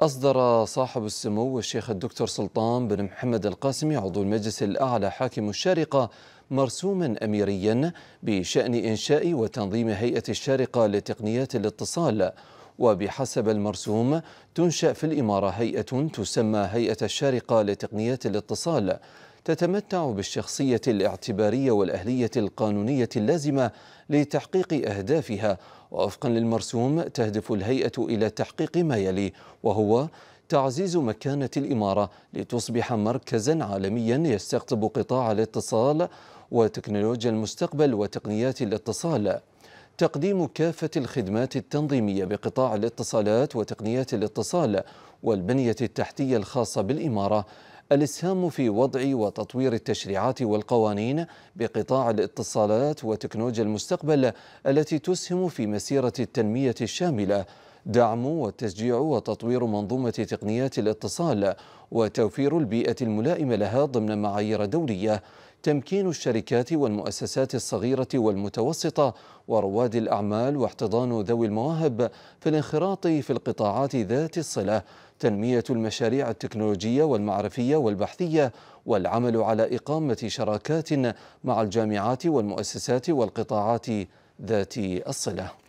أصدر صاحب السمو الشيخ الدكتور سلطان بن محمد القاسمي عضو المجلس الأعلى حاكم الشارقة مرسوما أميريا بشأن إنشاء وتنظيم هيئة الشارقة لتقنيات الاتصال وبحسب المرسوم تنشأ في الإمارة هيئة تسمى هيئة الشارقة لتقنيات الاتصال تتمتع بالشخصية الاعتبارية والأهلية القانونية اللازمة لتحقيق أهدافها وفقا للمرسوم تهدف الهيئة إلى تحقيق ما يلي وهو تعزيز مكانة الإمارة لتصبح مركزا عالميا يستقطب قطاع الاتصال وتكنولوجيا المستقبل وتقنيات الاتصال تقديم كافة الخدمات التنظيمية بقطاع الاتصالات وتقنيات الاتصال والبنية التحتية الخاصة بالإمارة الاسهام في وضع وتطوير التشريعات والقوانين بقطاع الاتصالات وتكنولوجيا المستقبل التي تسهم في مسيرة التنمية الشاملة دعم وتشجيع وتطوير منظومة تقنيات الاتصال وتوفير البيئة الملائمة لها ضمن معايير دولية تمكين الشركات والمؤسسات الصغيرة والمتوسطة ورواد الأعمال واحتضان ذوي المواهب في الانخراط في القطاعات ذات الصلة تنمية المشاريع التكنولوجية والمعرفية والبحثية والعمل على إقامة شراكات مع الجامعات والمؤسسات والقطاعات ذات الصله